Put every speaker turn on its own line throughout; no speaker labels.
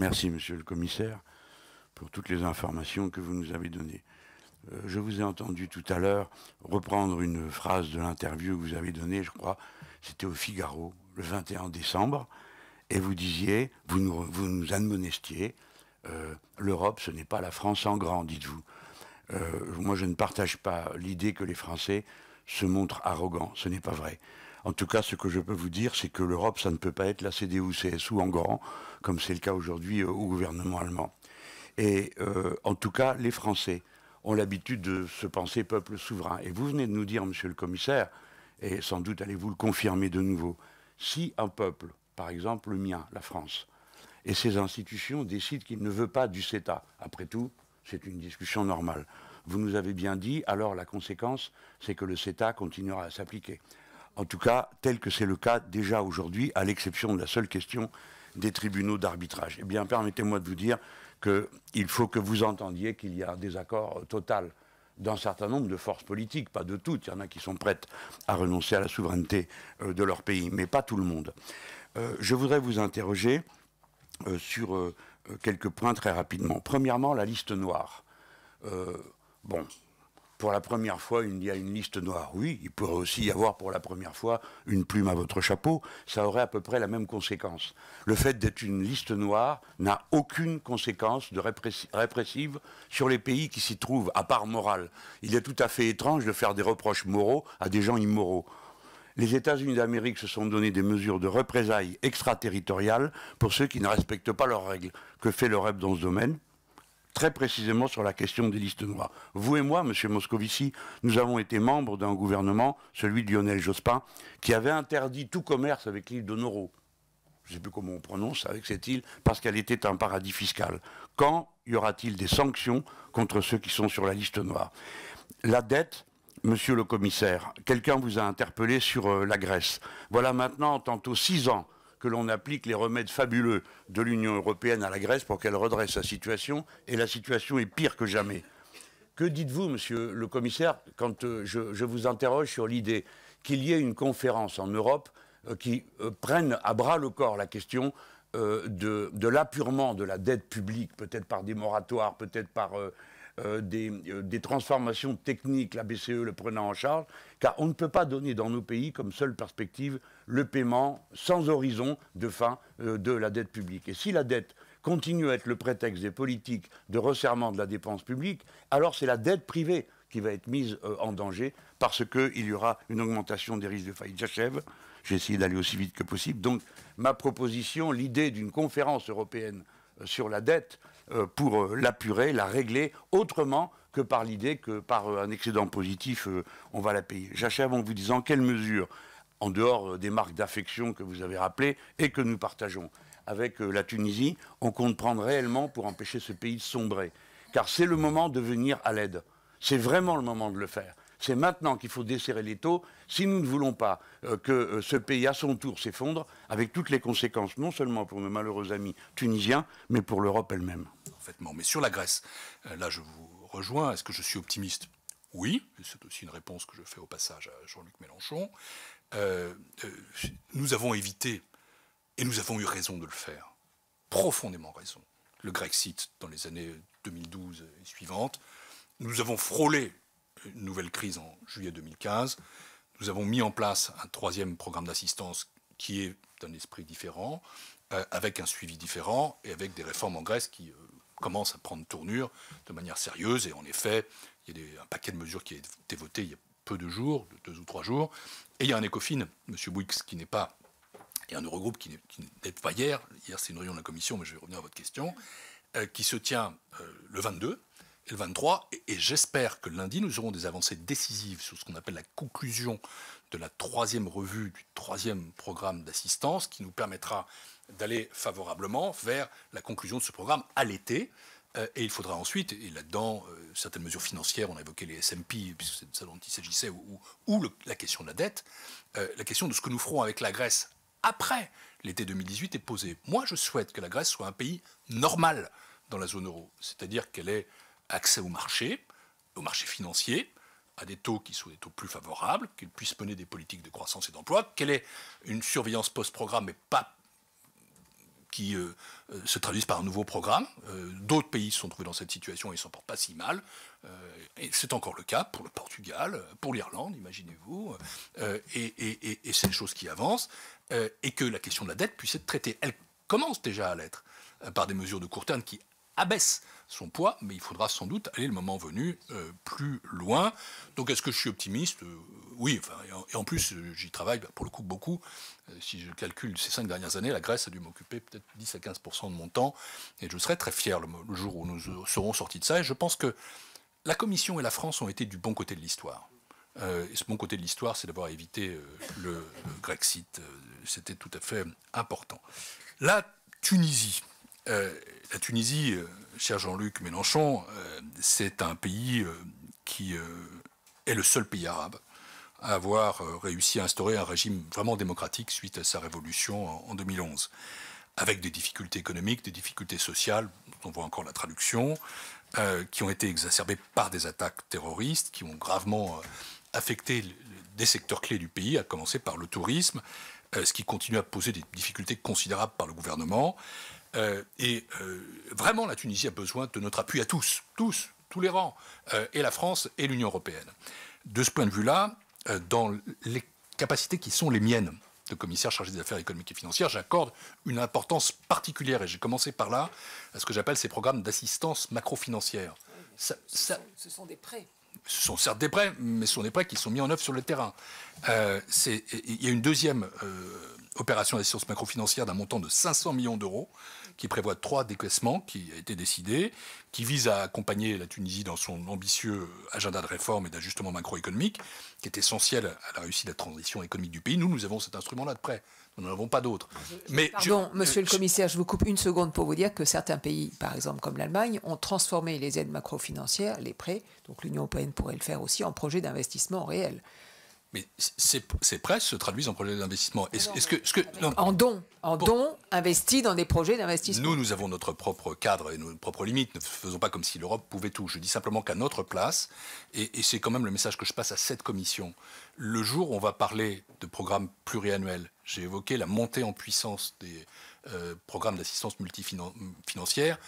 Merci, monsieur le commissaire, pour toutes les informations que vous nous avez données. Euh, je vous ai entendu tout à l'heure reprendre une phrase de l'interview que vous avez donnée, je crois, c'était au Figaro, le 21 décembre, et vous disiez, vous nous, admonestiez, euh, l'Europe, ce n'est pas la France en grand, dites-vous. Euh, moi, je ne partage pas l'idée que les Français se montrent arrogants, ce n'est pas vrai. En tout cas, ce que je peux vous dire, c'est que l'Europe, ça ne peut pas être la CDU-CSU en grand, comme c'est le cas aujourd'hui euh, au gouvernement allemand. Et euh, en tout cas, les Français ont l'habitude de se penser peuple souverain. Et vous venez de nous dire, monsieur le commissaire, et sans doute allez-vous le confirmer de nouveau, si un peuple, par exemple le mien, la France, et ses institutions décident qu'il ne veut pas du CETA, après tout, c'est une discussion normale. Vous nous avez bien dit, alors la conséquence, c'est que le CETA continuera à s'appliquer en tout cas tel que c'est le cas déjà aujourd'hui, à l'exception de la seule question des tribunaux d'arbitrage. Eh bien, permettez-moi de vous dire qu'il faut que vous entendiez qu'il y a un désaccord euh, total d'un certain nombre de forces politiques, pas de toutes, il y en a qui sont prêtes à renoncer à la souveraineté euh, de leur pays, mais pas tout le monde. Euh, je voudrais vous interroger sur quelques points très rapidement. Premièrement, la liste noire. bon, pour la première fois, il y a une liste noire. Oui, il pourrait aussi y avoir pour la première fois une plume à votre chapeau. Ça aurait à peu près la même conséquence. Le fait d'être une liste noire n'a aucune conséquence de répressive sur les pays qui s'y trouvent, à part morale. Il est tout à fait étrange de faire des reproches moraux à des gens immoraux. Les États-Unis d'Amérique se sont donné des mesures de représailles extraterritoriales pour ceux qui ne respectent pas leurs règles. Que fait le l'Europe dans ce domaine très précisément sur la question des listes noires. Vous et moi, Monsieur Moscovici, nous avons été membres d'un gouvernement, celui de Lionel Jospin, qui avait interdit tout commerce avec l'île de Noro. Je ne sais plus comment on prononce avec cette île, parce qu'elle était un paradis fiscal. Quand y aura-t-il des sanctions contre ceux qui sont sur la liste noire La dette, Monsieur le Commissaire, quelqu'un vous a interpellé sur euh, la Grèce. Voilà maintenant tantôt six ans que l'on applique les remèdes fabuleux de l'Union européenne à la Grèce pour qu'elle redresse sa situation, et la situation est pire que jamais. Que dites-vous, monsieur le commissaire, quand euh, je, vous interroge sur l'idée qu'il y ait une conférence en Europe euh, qui euh, prenne à bras le corps la question de, de l'apurement de la dette publique, peut-être par des moratoires, peut-être par euh, euh, des, transformations techniques, la BCE le prenant en charge, car on ne peut pas donner dans nos pays comme seule perspective le paiement sans horizon de fin euh, de la dette publique. Et si la dette continue à être le prétexte des politiques de resserrement de la dépense publique, alors c'est la dette privée qui va être mise en danger parce qu'il y aura une augmentation des risques de faillite. J'achève, j'ai essayé d'aller aussi vite que possible. Donc ma proposition, l'idée d'une conférence européenne sur la dette, euh, pour euh, l'apurer, la régler autrement que par l'idée que par euh, un excédent positif, on va la payer. J'achève en vous disant quelles mesures, en dehors des marques d'affection que vous avez rappelées et que nous partageons avec la Tunisie, on compte prendre réellement pour empêcher ce pays de sombrer. Car c'est le moment de venir à l'aide. C'est vraiment le moment de le faire. C'est maintenant qu'il faut desserrer les taux si nous ne voulons pas euh, que euh, ce pays, à son tour, s'effondre, avec toutes les conséquences, non seulement pour nos malheureux amis tunisiens, mais pour l'Europe elle-même. Parfaitement. Mais sur la Grèce, euh, là, je vous rejoins. Est-ce que je suis optimiste
Oui. C'est aussi une réponse que je fais au passage à Jean-Luc Mélenchon. nous avons évité, et nous avons eu raison de le faire, profondément raison, le Grexit dans les années 2012 et suivantes. Nous avons frôlé une nouvelle crise en juillet 2015. Nous avons mis en place un troisième programme d'assistance qui est d'un esprit différent, euh, avec un suivi différent et avec des réformes en Grèce qui euh, commencent à prendre tournure de manière sérieuse. Et en effet, il y a un paquet de mesures qui a été voté il y a peu de jours, deux ou trois jours. Et il y a un ECOFIN, M. Bouyx, qui n'est pas, et un Eurogroupe qui n'est pas hier, hier c'est une réunion de la Commission, mais je vais revenir à votre question, euh, qui se tient le 22 et le 23. Et, j'espère que lundi, nous aurons des avancées décisives sur ce qu'on appelle la conclusion de la troisième revue du troisième programme d'assistance qui nous permettra d'aller favorablement vers la conclusion de ce programme à l'été. Euh, et il faudra ensuite, et là-dedans, euh, certaines mesures financières, on a évoqué les SMP, puisque c'est de ça dont il s'agissait, ou, la question de la dette, euh, la question de ce que nous ferons avec la Grèce après l'été 2018 est posée. Moi, je souhaite que la Grèce soit un pays normal dans la zone euro, c'est-à-dire qu'elle est accès au marché, au marché financier, à des taux qui soient des taux plus favorables, qu'ils puissent mener des politiques de croissance et d'emploi, qu'elle ait une surveillance post-programme, mais pas qui euh, euh, se traduise par un nouveau programme. Euh, d'autres pays se sont trouvés dans cette situation et ils s'en portent pas si mal. et c'est encore le cas pour le Portugal, pour l'Irlande, imaginez-vous. et, et c'est une chose qui avance. et que la question de la dette puisse être traitée. Elle commence déjà à l'être par des mesures de court terme qui abaisse son poids, mais il faudra sans doute aller le moment venu euh, plus loin. Donc est-ce que je suis optimiste euh, Oui, et, en, plus euh, j'y travaille bah, pour le coup beaucoup. si je calcule ces cinq dernières années, la Grèce a dû m'occuper peut-être 10 à 15% de mon temps, et je serai très fier le, jour où nous serons sortis de ça. Et je pense que la Commission et la France ont été du bon côté de l'histoire. et ce bon côté de l'histoire, c'est d'avoir évité le, Grexit. C'était tout à fait important. La Tunisie. Euh, la Tunisie, euh, cher Jean-Luc Mélenchon, euh, c'est un pays qui est le seul pays arabe à avoir réussi à instaurer un régime vraiment démocratique suite à sa révolution en, 2011, avec des difficultés économiques, des difficultés sociales, on voit encore la traduction, qui ont été exacerbées par des attaques terroristes, qui ont gravement affecté des secteurs clés du pays, à commencer par le tourisme, ce qui continue à poser des difficultés considérables par le gouvernement. Euh, et euh, vraiment, la Tunisie a besoin de notre appui à tous, tous, tous les rangs, euh, et la France et l'Union européenne. De ce point de vue-là, dans les capacités qui sont les miennes de commissaire chargé des affaires économiques et financières, j'accorde une importance particulière, et j'ai commencé par là, à ce que j'appelle ces programmes d'assistance macrofinancière. financière ce, sont, des prêts ce sont certes des prêts, mais ce sont des prêts qui sont mis en œuvre sur le terrain. il y a une deuxième opération d'assistance macrofinancière d'un montant de 500 millions d'euros, qui prévoit trois décaissements qui a été décidé, qui vise à accompagner la Tunisie dans son ambitieux agenda de réforme et d'ajustement macroéconomique, qui est essentiel à la réussite de la transition économique du pays. Nous, nous avons cet instrument-là de prêt. Nous n'en avons pas d'autre. pardon, Monsieur le Commissaire, je vous coupe une seconde pour vous dire que certains pays, par exemple comme l'Allemagne, ont transformé les aides macrofinancières, les prêts, donc l'Union européenne pourrait le faire aussi, en projet d'investissement réels. Mais ces, ces, prêts se traduisent en projets d'investissement. ce que, En dons, en investis dans des projets d'investissement. Nous, nous avons notre propre cadre et nos propres limites. Ne faisons pas comme si l'Europe pouvait tout. Je dis simplement qu'à notre place, et, c'est quand même le message que je passe à cette commission, le jour où on va parler de programmes pluriannuels, j'ai évoqué la montée en puissance des euh, programmes d'assistance multifinancière,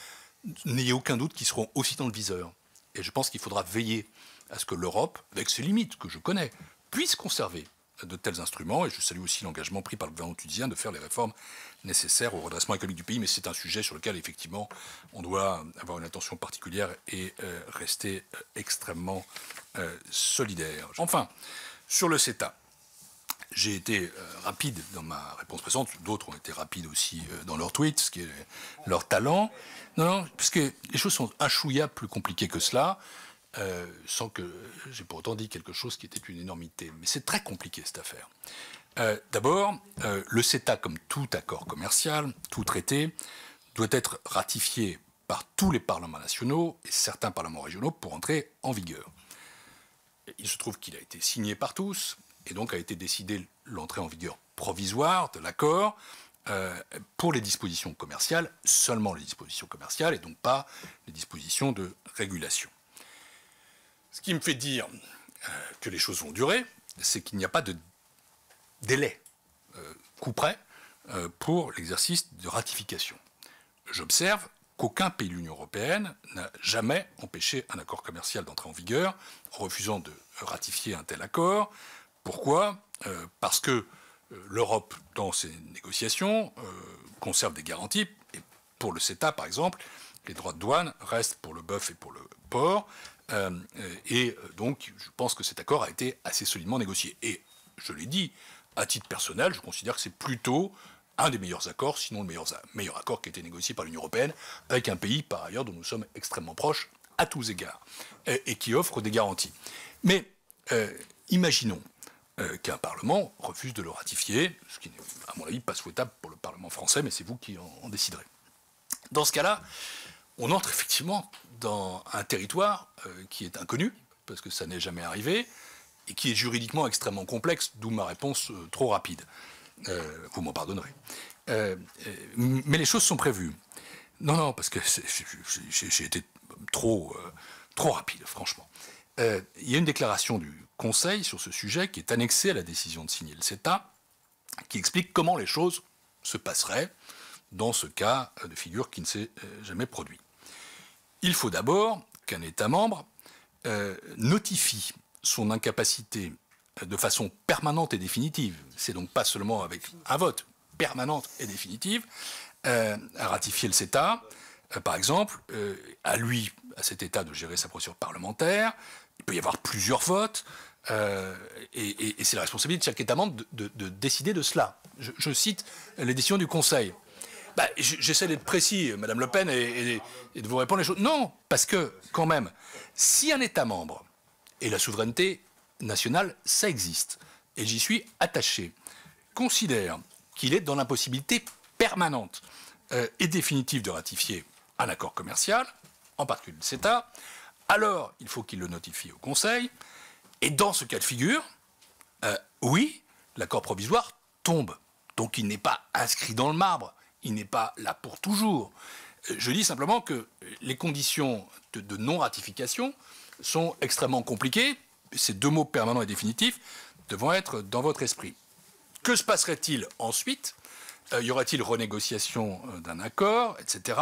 n'ayez aucun doute qu'ils seront aussi dans le viseur. Et je pense qu'il faudra veiller à ce que l'Europe, avec ses limites que je connais, puissent conserver de tels instruments. Et je salue aussi l'engagement pris par le gouvernement tunisien de faire les réformes nécessaires au redressement économique du pays. Mais c'est un sujet sur lequel, effectivement, on doit avoir une attention particulière et euh, rester euh, extrêmement euh, solidaire. Enfin, sur le CETA. J'ai été rapide dans ma réponse présente. D'autres ont été rapides aussi dans leurs tweets, ce qui est leur talent. Non, non, parce que les choses sont un plus compliquées que cela. Euh, sans que j'ai pour autant dit quelque chose qui était une énormité. Mais c'est très compliqué cette affaire. Euh, d'abord, euh, le CETA, comme tout accord commercial, tout traité, doit être ratifié par tous les parlements nationaux et certains parlements régionaux pour entrer en vigueur. Il se trouve qu'il a été signé par tous et donc a été décidé l'entrée en vigueur provisoire de l'accord pour les dispositions commerciales, seulement les dispositions commerciales et donc pas les dispositions de régulation. Ce qui me fait dire euh, que les choses vont durer, c'est qu'il n'y a pas de délai euh, coup près euh, pour l'exercice de ratification. J'observe qu'aucun pays de l'Union européenne n'a jamais empêché un accord commercial d'entrer en vigueur en refusant de ratifier un tel accord. Pourquoi Parce que l'Europe, dans ses négociations, conserve des garanties. pour le CETA, par exemple, les droits de douane restent pour le bœuf et pour le porc, euh, euh, et euh, donc, je pense que cet accord a été assez solidement négocié. Et je l'ai dit, à titre personnel, je considère que c'est plutôt un des meilleurs accords, sinon le meilleur, meilleur accord qui a été négocié par l'Union européenne, avec un pays, par ailleurs, dont nous sommes extrêmement proches à tous égards, et, qui offre des garanties. Mais imaginons qu'un Parlement refuse de le ratifier, ce qui n'est, à mon avis, pas souhaitable pour le Parlement français, mais c'est vous qui en déciderez. Dans ce cas-là, on entre effectivement dans un territoire euh, qui est inconnu, parce que ça n'est jamais arrivé, et qui est juridiquement extrêmement complexe, d'où ma réponse euh, trop rapide. Euh, vous m'en pardonnerez. mais les choses sont prévues. Non, non, parce que j'ai été trop, trop rapide, franchement. il y a une déclaration du Conseil sur ce sujet qui est annexée à la décision de signer le CETA, qui explique comment les choses se passeraient dans ce cas de figure qui ne s'est jamais produit. Il faut d'abord qu'un État membre euh, notifie son incapacité de façon permanente et définitive, c'est donc pas seulement avec un vote, permanente et définitive, euh, à ratifier le CETA, euh, par exemple, à lui, à cet État de gérer sa procédure parlementaire, il peut y avoir plusieurs votes, et, c'est la responsabilité de chaque État membre de, décider de cela. Je, je, cite les décisions du Conseil. Bah, j'essaie d'être précis, Madame Le Pen, et, de vous répondre les choses. Non, parce que, quand même, si un État membre, et la souveraineté nationale, ça existe, et j'y suis attaché, considère qu'il est dans l'impossibilité permanente euh, et définitive de ratifier un accord commercial, en particulier le CETA, alors il faut qu'il le notifie au Conseil, et dans ce cas de figure, euh, oui, l'accord provisoire tombe. Donc il n'est pas inscrit dans le marbre il n'est pas là pour toujours. Euh, je dis simplement que euh, les conditions de, non-ratification sont extrêmement compliquées. Ces deux mots permanents et définitifs devront être dans votre esprit. Que se passerait-il ensuite euh, Y aura t il renégociation d'un accord, etc.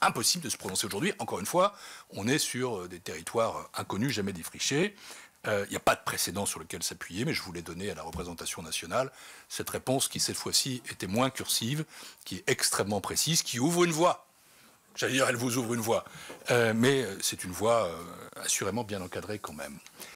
impossible de se prononcer aujourd'hui. Encore une fois, on est sur des territoires inconnus, jamais défrichés. Il euh, n'y a pas de précédent sur lequel s'appuyer, mais je voulais donner à la représentation nationale cette réponse qui, cette fois-ci, était moins cursive, qui est extrêmement précise, qui ouvre une voie. J'allais dire, elle vous ouvre une voie. Euh, mais euh, c'est une voie assurément bien encadrée quand même.